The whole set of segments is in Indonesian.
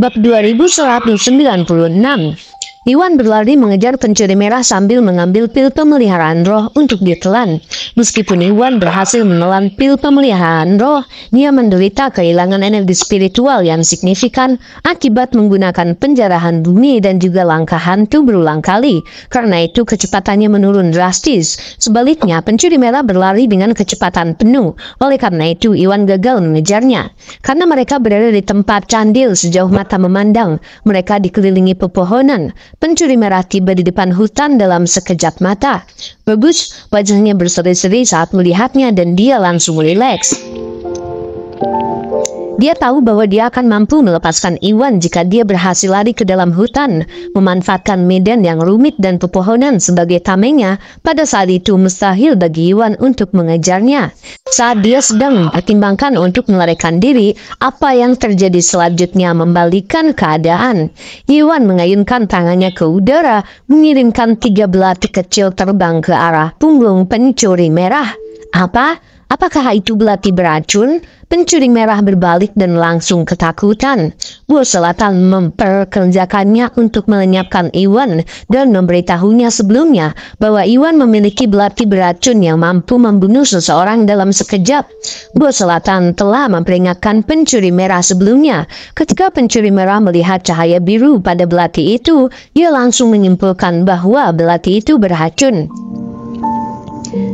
Bab 2196 Iwan berlari mengejar pencuri merah sambil mengambil pil pemeliharaan roh untuk ditelan. Meskipun Iwan berhasil menelan pil pemeliharaan roh, dia menderita kehilangan energi spiritual yang signifikan akibat menggunakan penjarahan bumi dan juga langkah hantu berulang kali. Karena itu kecepatannya menurun drastis. Sebaliknya, pencuri merah berlari dengan kecepatan penuh. Oleh karena itu, Iwan gagal mengejarnya. Karena mereka berada di tempat candil sejauh mata memandang, mereka dikelilingi pepohonan. Pencuri merah tiba di depan hutan dalam sekejap mata. Bagus, wajahnya berseri-seri saat melihatnya dan dia langsung rileks. Dia tahu bahwa dia akan mampu melepaskan Iwan jika dia berhasil lari ke dalam hutan, memanfaatkan medan yang rumit dan pepohonan sebagai tamengnya. Pada saat itu mustahil bagi Iwan untuk mengejarnya. Saat dia sedang pertimbangkan untuk melarikan diri, apa yang terjadi selanjutnya membalikan keadaan. Iwan mengayunkan tangannya ke udara, mengirimkan tiga belati kecil terbang ke arah punggung pencuri merah. Apa? Apakah itu belati beracun? Pencuri merah berbalik dan langsung ketakutan. Bur Selatan memperkerjakannya untuk melenyapkan Iwan dan memberitahunya sebelumnya bahwa Iwan memiliki belati beracun yang mampu membunuh seseorang dalam sekejap. Bur Selatan telah memperingatkan pencuri merah sebelumnya. Ketika pencuri merah melihat cahaya biru pada belati itu, ia langsung menyimpulkan bahwa belati itu beracun.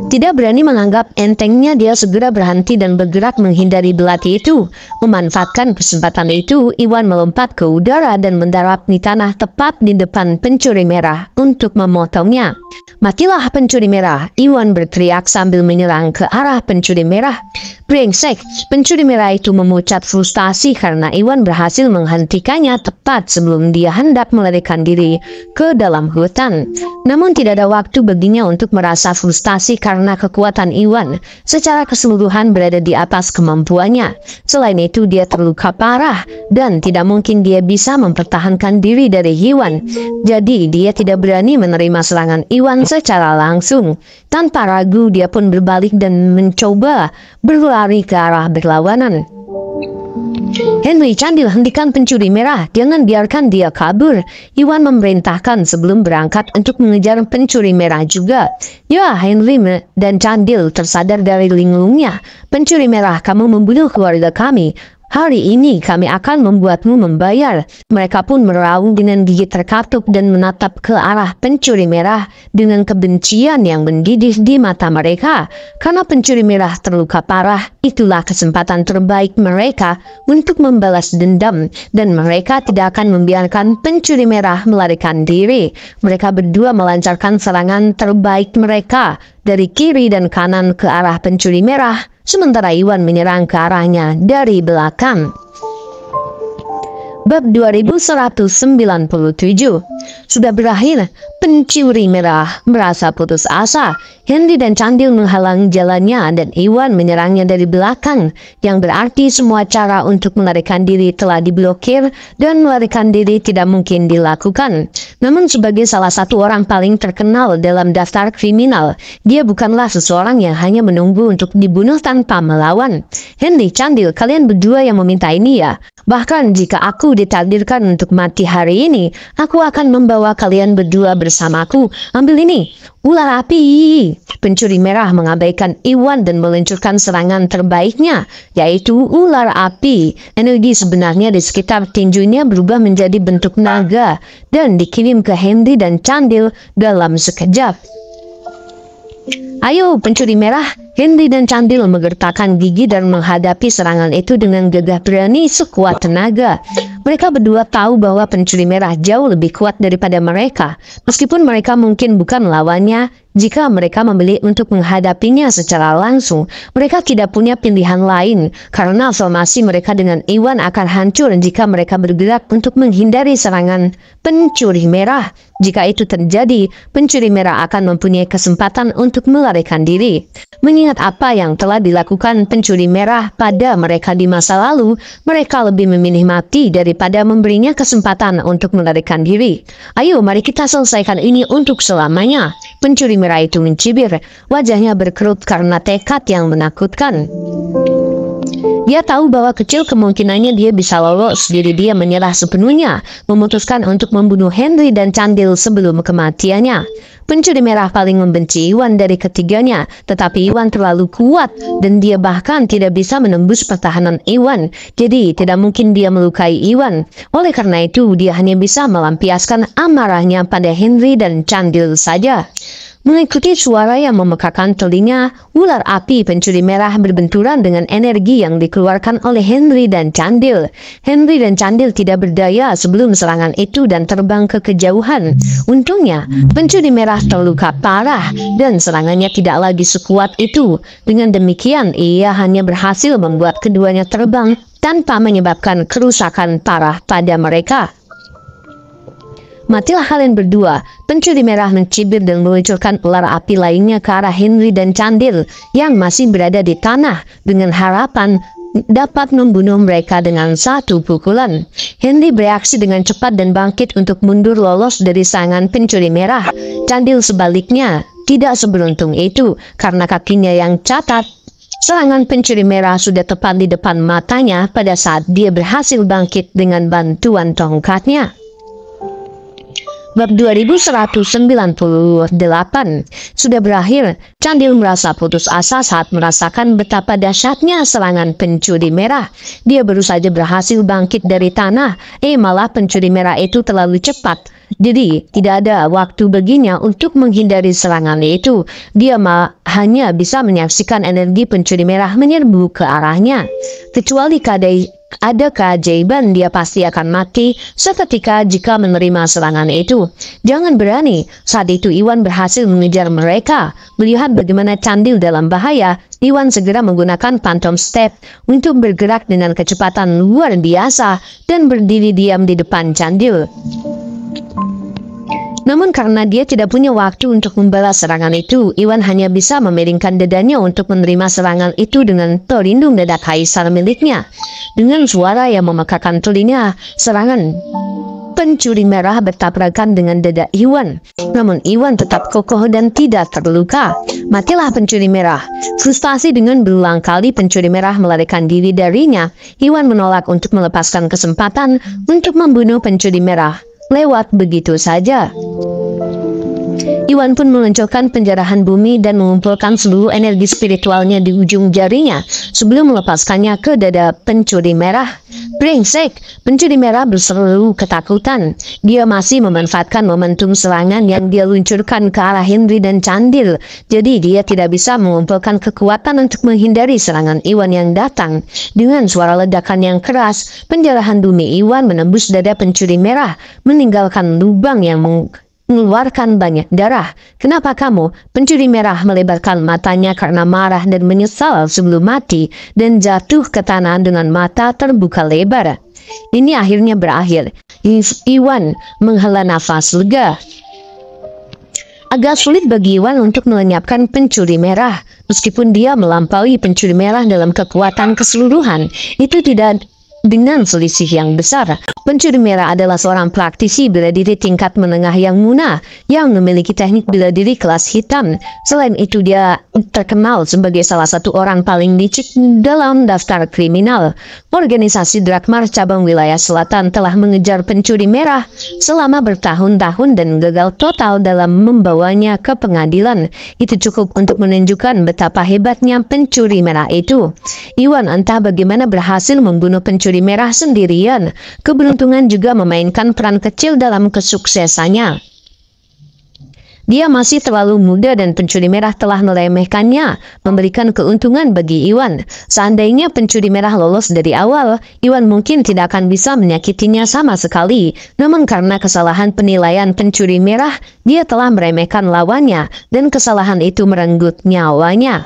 Tidak berani menganggap entengnya dia segera berhenti dan bergerak menghindari belati itu. Memanfaatkan kesempatan itu, Iwan melompat ke udara dan mendarat di tanah tepat di depan pencuri merah untuk memotongnya. Matilah pencuri merah, Iwan berteriak sambil menyerang ke arah pencuri merah. Brengsek, pencuri merah itu memucat frustasi karena Iwan berhasil menghentikannya tepat sebelum dia hendak melarikan diri ke dalam hutan. Namun tidak ada waktu baginya untuk merasa frustasi karena karena kekuatan Iwan secara keseluruhan berada di atas kemampuannya. Selain itu dia terluka parah dan tidak mungkin dia bisa mempertahankan diri dari Iwan. Jadi dia tidak berani menerima serangan Iwan secara langsung. Tanpa ragu dia pun berbalik dan mencoba berlari ke arah berlawanan. Henry Chandil hentikan pencuri merah, jangan biarkan dia kabur. Iwan memerintahkan sebelum berangkat untuk mengejar pencuri merah juga. Ya, Henry dan Chandil tersadar dari linglungnya. Pencuri merah, kamu membunuh keluarga kami. Hari ini kami akan membuatmu membayar. Mereka pun meraung dengan gigi terkatup dan menatap ke arah pencuri merah dengan kebencian yang mendidih di mata mereka. Karena pencuri merah terluka parah, itulah kesempatan terbaik mereka untuk membalas dendam dan mereka tidak akan membiarkan pencuri merah melarikan diri. Mereka berdua melancarkan serangan terbaik mereka dari kiri dan kanan ke arah pencuri merah Sementara Iwan menyerang ke arahnya dari belakang. Bab 2197 Sudah berakhir, pencuri merah merasa putus asa. Hendy dan Candil menghalang jalannya dan Iwan menyerangnya dari belakang, yang berarti semua cara untuk melarikan diri telah diblokir dan melarikan diri tidak mungkin dilakukan. Namun sebagai salah satu orang paling terkenal dalam daftar kriminal, dia bukanlah seseorang yang hanya menunggu untuk dibunuh tanpa melawan. Hendy, Candil, kalian berdua yang meminta ini ya? Bahkan jika aku ditakdirkan untuk mati hari ini, aku akan membawa kalian berdua bersamaku. Ambil ini, ular api. Pencuri merah mengabaikan Iwan dan meluncurkan serangan terbaiknya, yaitu ular api. Energi sebenarnya di sekitar tinjunya berubah menjadi bentuk naga dan dikirim ke Hendy dan Candil dalam sekejap. Ayo pencuri merah, Henry dan Candil menggertakkan gigi dan menghadapi serangan itu dengan gagah berani sekuat tenaga. Mereka berdua tahu bahwa pencuri merah jauh lebih kuat daripada mereka. Meskipun mereka mungkin bukan lawannya, jika mereka membeli untuk menghadapinya secara langsung, mereka tidak punya pilihan lain, karena formasi mereka dengan Iwan akan hancur jika mereka bergerak untuk menghindari serangan pencuri merah. Jika itu terjadi, pencuri merah akan mempunyai kesempatan untuk melarikan diri. Mengingat apa yang telah dilakukan pencuri merah pada mereka di masa lalu, mereka lebih memilih mati daripada memberinya kesempatan untuk melarikan diri. Ayo, mari kita selesaikan ini untuk selamanya. Pencuri merah itu mencibir. Wajahnya berkerut karena tekad yang menakutkan. Dia tahu bahwa kecil kemungkinannya dia bisa lolos, jadi dia menyerah sepenuhnya, memutuskan untuk membunuh Henry dan Candil sebelum kematiannya. Pencuri merah paling membenci Iwan dari ketiganya, tetapi Iwan terlalu kuat dan dia bahkan tidak bisa menembus pertahanan Iwan, jadi tidak mungkin dia melukai Iwan. Oleh karena itu, dia hanya bisa melampiaskan amarahnya pada Henry dan Candil saja mengikuti suara yang memekakan telinga, ular api pencuri merah berbenturan dengan energi yang dikeluarkan oleh Henry dan Candil. Henry dan Candil tidak berdaya sebelum serangan itu dan terbang ke kejauhan. Untungnya, pencuri merah terluka parah dan serangannya tidak lagi sekuat itu. Dengan demikian, ia hanya berhasil membuat keduanya terbang tanpa menyebabkan kerusakan parah pada mereka. Matilah kalian berdua. Pencuri merah mencibir dan meluncurkan ular api lainnya ke arah Henry dan Candil yang masih berada di tanah dengan harapan dapat membunuh mereka dengan satu pukulan. Henry bereaksi dengan cepat dan bangkit untuk mundur lolos dari sangan pencuri merah. Candil sebaliknya tidak seberuntung itu karena kakinya yang catat. Serangan pencuri merah sudah tepat di depan matanya pada saat dia berhasil bangkit dengan bantuan tongkatnya bab 2198 sudah berakhir. Candil merasa putus asa saat merasakan betapa dahsyatnya serangan pencuri merah. Dia baru saja berhasil bangkit dari tanah, eh malah pencuri merah itu terlalu cepat. Jadi, tidak ada waktu baginya untuk menghindari serangan itu. Dia malah hanya bisa menyaksikan energi pencuri merah menyerbu ke arahnya. Kecuali kadai ada keajaiban dia pasti akan mati seketika jika menerima serangan itu. Jangan berani, saat itu Iwan berhasil mengejar mereka. Melihat bagaimana Candil dalam bahaya, Iwan segera menggunakan phantom step untuk bergerak dengan kecepatan luar biasa dan berdiri diam di depan Candil. Namun karena dia tidak punya waktu untuk membalas serangan itu, Iwan hanya bisa memiringkan dadanya untuk menerima serangan itu dengan pelindung dada kaisar miliknya. Dengan suara yang memekakan telinga, serangan pencuri merah bertabrakan dengan dada Iwan. Namun Iwan tetap kokoh dan tidak terluka. Matilah pencuri merah. Frustasi dengan berulang kali pencuri merah melarikan diri darinya, Iwan menolak untuk melepaskan kesempatan untuk membunuh pencuri merah lewat begitu saja. Iwan pun meluncurkan penjarahan bumi dan mengumpulkan seluruh energi spiritualnya di ujung jarinya sebelum melepaskannya ke dada pencuri merah Brengsek, pencuri merah berseru ketakutan. Dia masih memanfaatkan momentum serangan yang dia luncurkan ke arah Henry dan Candil. Jadi dia tidak bisa mengumpulkan kekuatan untuk menghindari serangan Iwan yang datang. Dengan suara ledakan yang keras, penjarahan bumi Iwan menembus dada pencuri merah, meninggalkan lubang yang meng mengeluarkan banyak darah. Kenapa kamu? Pencuri merah melebarkan matanya karena marah dan menyesal sebelum mati dan jatuh ke tanah dengan mata terbuka lebar. Ini akhirnya berakhir. Iwan menghela nafas lega. Agak sulit bagi Iwan untuk melenyapkan pencuri merah. Meskipun dia melampaui pencuri merah dalam kekuatan keseluruhan, itu tidak dengan selisih yang besar. Pencuri merah adalah seorang praktisi bela diri tingkat menengah yang munah yang memiliki teknik bela diri kelas hitam. Selain itu dia terkenal sebagai salah satu orang paling licik dalam daftar kriminal. Organisasi Drakmar cabang wilayah selatan telah mengejar pencuri merah selama bertahun-tahun dan gagal total dalam membawanya ke pengadilan. Itu cukup untuk menunjukkan betapa hebatnya pencuri merah itu. Iwan entah bagaimana berhasil membunuh pencuri Lili Merah sendirian, keberuntungan juga memainkan peran kecil dalam kesuksesannya. Dia masih terlalu muda dan pencuri merah telah meremehkannya, memberikan keuntungan bagi Iwan. Seandainya pencuri merah lolos dari awal, Iwan mungkin tidak akan bisa menyakitinya sama sekali. Namun karena kesalahan penilaian pencuri merah, dia telah meremehkan lawannya, dan kesalahan itu merenggut nyawanya.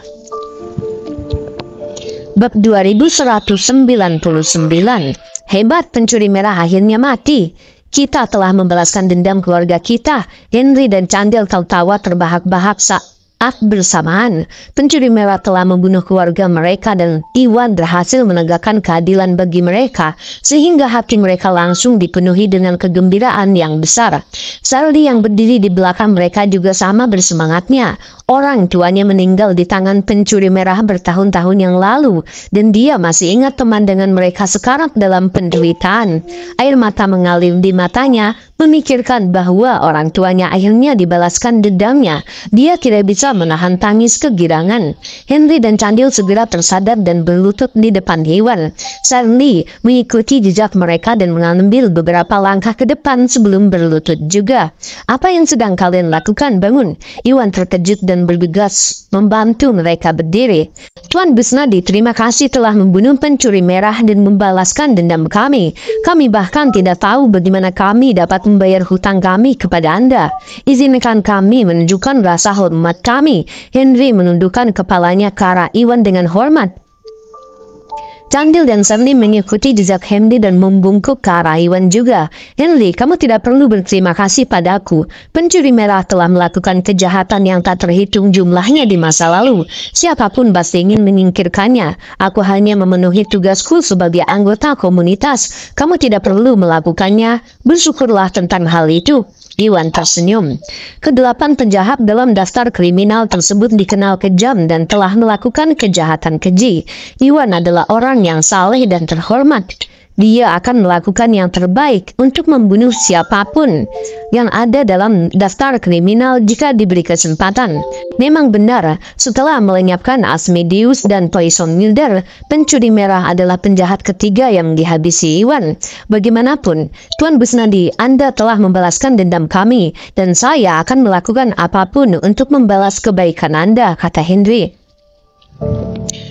Bab 2199 Hebat pencuri merah akhirnya mati Kita telah membalaskan dendam keluarga kita Henry dan Candil tertawa terbahak-bahak saat saat bersamaan, pencuri merah telah membunuh keluarga mereka dan Iwan berhasil menegakkan keadilan bagi mereka, sehingga hati mereka langsung dipenuhi dengan kegembiraan yang besar. Sardi yang berdiri di belakang mereka juga sama bersemangatnya. Orang tuanya meninggal di tangan pencuri merah bertahun-tahun yang lalu, dan dia masih ingat teman dengan mereka sekarang dalam penderitaan. Air mata mengalir di matanya, memikirkan bahwa orang tuanya akhirnya dibalaskan dendamnya. Dia kira bisa bisa menahan tangis kegirangan. Henry dan Chandil segera tersadar dan berlutut di depan hewan. Sandy mengikuti jejak mereka dan mengambil beberapa langkah ke depan sebelum berlutut juga. Apa yang sedang kalian lakukan? Bangun! Iwan terkejut dan bergegas membantu mereka berdiri. Tuan Busnadi, terima kasih telah membunuh pencuri merah dan membalaskan dendam kami. Kami bahkan tidak tahu bagaimana kami dapat membayar hutang kami kepada Anda. Izinkan kami menunjukkan rasa hormat kami kami. Henry menundukkan kepalanya ke arah Iwan dengan hormat. Candil dan Sandy mengikuti jejak Henry dan membungkuk ke arah Iwan juga. Henry, kamu tidak perlu berterima kasih padaku. Pencuri merah telah melakukan kejahatan yang tak terhitung jumlahnya di masa lalu. Siapapun pasti ingin menyingkirkannya. Aku hanya memenuhi tugasku sebagai anggota komunitas. Kamu tidak perlu melakukannya. Bersyukurlah tentang hal itu. Iwan tersenyum. Kedelapan penjahat dalam daftar kriminal tersebut dikenal kejam dan telah melakukan kejahatan keji. Iwan adalah orang yang saleh dan terhormat dia akan melakukan yang terbaik untuk membunuh siapapun yang ada dalam daftar kriminal jika diberi kesempatan. Memang benar, setelah melenyapkan Asmodeus dan Poison Milder, pencuri merah adalah penjahat ketiga yang dihabisi Iwan. Bagaimanapun, Tuan Busnadi, Anda telah membalaskan dendam kami, dan saya akan melakukan apapun untuk membalas kebaikan Anda, kata Henry.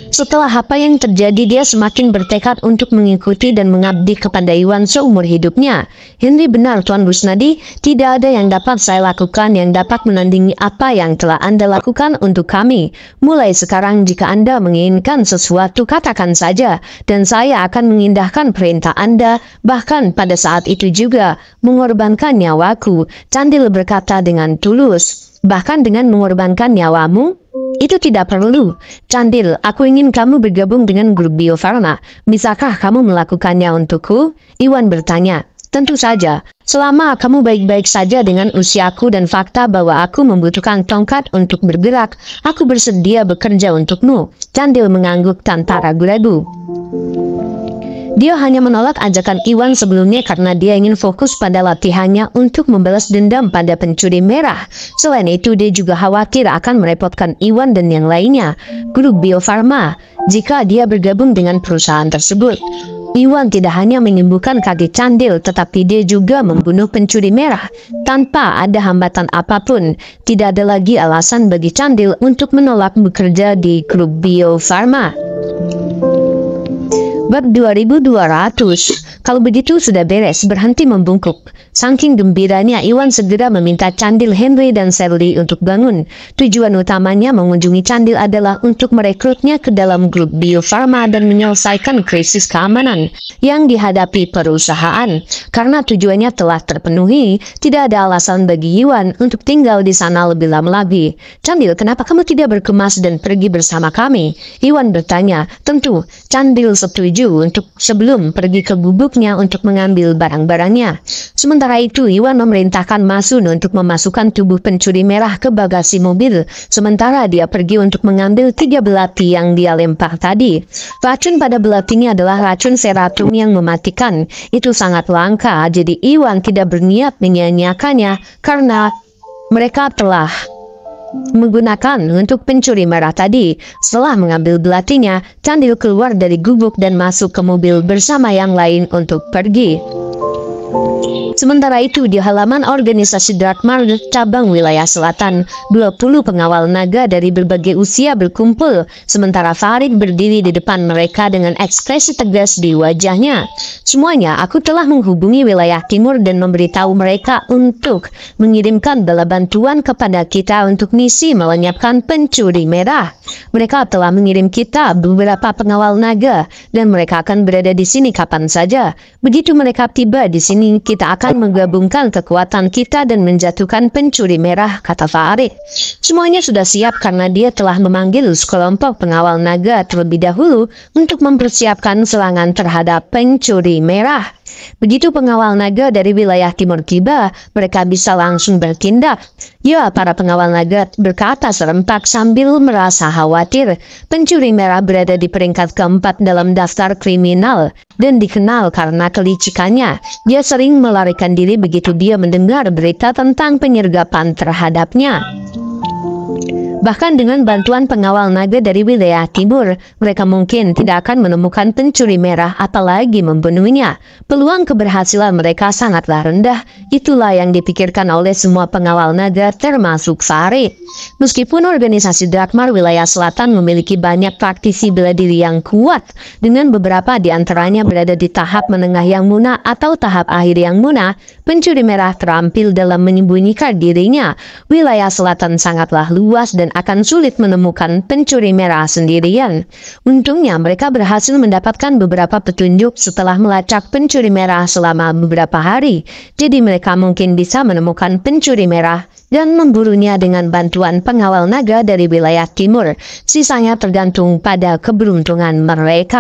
Setelah apa yang terjadi dia semakin bertekad untuk mengikuti dan mengabdi kepada Iwan seumur hidupnya. Henry benar Tuan Rusnadi, tidak ada yang dapat saya lakukan yang dapat menandingi apa yang telah Anda lakukan untuk kami. Mulai sekarang jika Anda menginginkan sesuatu katakan saja, dan saya akan mengindahkan perintah Anda, bahkan pada saat itu juga, mengorbankan nyawaku. Candil berkata dengan tulus bahkan dengan mengorbankan nyawamu? Itu tidak perlu. Candil, aku ingin kamu bergabung dengan grup Biofarma. Bisakah kamu melakukannya untukku? Iwan bertanya. Tentu saja, selama kamu baik-baik saja dengan usiaku dan fakta bahwa aku membutuhkan tongkat untuk bergerak, aku bersedia bekerja untukmu. Candil mengangguk tanpa ragu-ragu. Dia hanya menolak ajakan Iwan sebelumnya karena dia ingin fokus pada latihannya untuk membalas dendam pada pencuri merah. Selain itu, dia juga khawatir akan merepotkan Iwan dan yang lainnya, grup Bio jika dia bergabung dengan perusahaan tersebut. Iwan tidak hanya menyembuhkan kaki candil tetapi dia juga membunuh pencuri merah tanpa ada hambatan apapun. Tidak ada lagi alasan bagi candil untuk menolak bekerja di grup Bio Bab 2200 Kalau begitu sudah beres, berhenti membungkuk. Saking gembiranya Iwan segera meminta Candil Henry dan Sally untuk bangun. Tujuan utamanya mengunjungi Candil adalah untuk merekrutnya ke dalam grup Bio Farma dan menyelesaikan krisis keamanan yang dihadapi perusahaan. Karena tujuannya telah terpenuhi, tidak ada alasan bagi Iwan untuk tinggal di sana lebih lama lagi. Candil, kenapa kamu tidak berkemas dan pergi bersama kami? Iwan bertanya. Tentu, Candil setuju untuk sebelum pergi ke gubuknya untuk mengambil barang-barangnya. Sementara Sementara itu Iwan memerintahkan Masun untuk memasukkan tubuh pencuri merah ke bagasi mobil, sementara dia pergi untuk mengambil tiga belati yang dia lempar tadi. Racun pada belatinya adalah racun seratum yang mematikan. Itu sangat langka, jadi Iwan tidak berniat menyanyiakannya karena mereka telah menggunakan untuk pencuri merah tadi. Setelah mengambil belatinya, Candil keluar dari gubuk dan masuk ke mobil bersama yang lain untuk pergi. Sementara itu di halaman organisasi Dartmar cabang wilayah selatan, 20 pengawal naga dari berbagai usia berkumpul, sementara Farid berdiri di depan mereka dengan ekspresi tegas di wajahnya. Semuanya, aku telah menghubungi wilayah timur dan memberitahu mereka untuk mengirimkan bala bantuan kepada kita untuk misi melenyapkan pencuri merah. Mereka telah mengirim kita beberapa pengawal naga, dan mereka akan berada di sini kapan saja. Begitu mereka tiba di sini, kita akan akan menggabungkan kekuatan kita dan menjatuhkan pencuri merah, kata Farid. Semuanya sudah siap karena dia telah memanggil sekelompok pengawal naga terlebih dahulu untuk mempersiapkan serangan terhadap pencuri merah. Begitu pengawal naga dari wilayah timur tiba, mereka bisa langsung bertindak. Ya, para pengawal naga berkata serempak sambil merasa khawatir. Pencuri merah berada di peringkat keempat dalam daftar kriminal dan dikenal karena kelicikannya. Dia sering melarikan diri begitu dia mendengar berita tentang penyergapan terhadapnya. Bahkan dengan bantuan pengawal naga dari wilayah timur, mereka mungkin tidak akan menemukan pencuri merah apalagi membunuhnya. Peluang keberhasilan mereka sangatlah rendah, itulah yang dipikirkan oleh semua pengawal naga termasuk Sari. Meskipun organisasi Drakmar wilayah selatan memiliki banyak praktisi bela diri yang kuat, dengan beberapa di antaranya berada di tahap menengah yang muna atau tahap akhir yang muna, pencuri merah terampil dalam menyembunyikan dirinya. Wilayah selatan sangatlah luas dan akan sulit menemukan pencuri merah sendirian. Untungnya mereka berhasil mendapatkan beberapa petunjuk setelah melacak pencuri merah selama beberapa hari. Jadi mereka mungkin bisa menemukan pencuri merah dan memburunya dengan bantuan pengawal naga dari wilayah timur. Sisanya tergantung pada keberuntungan mereka.